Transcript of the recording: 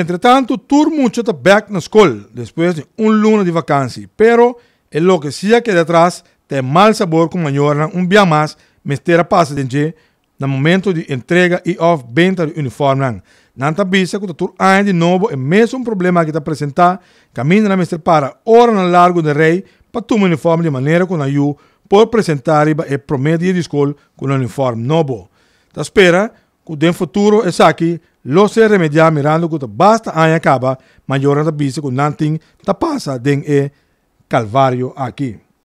Entretanto, Turmo chata back na escola después de un lunes de vacancia, pero en lo que sigue que detrás de mal sabor con mañana un día más mestera pasa de no momento de entrega e of venta de uniforme. Nanta bisa que tur ain de novo é mesmo problema que está apresentar caminho na mestre para hora na largo de rei para tu uniforme de maneira com a you por apresentar e promedio de escola com uniforme novo. Ta espera que o futuro é aqui lo se remedia mirando que basta aña acaba mayor bise que nanting ta pasa den e calvario aqui.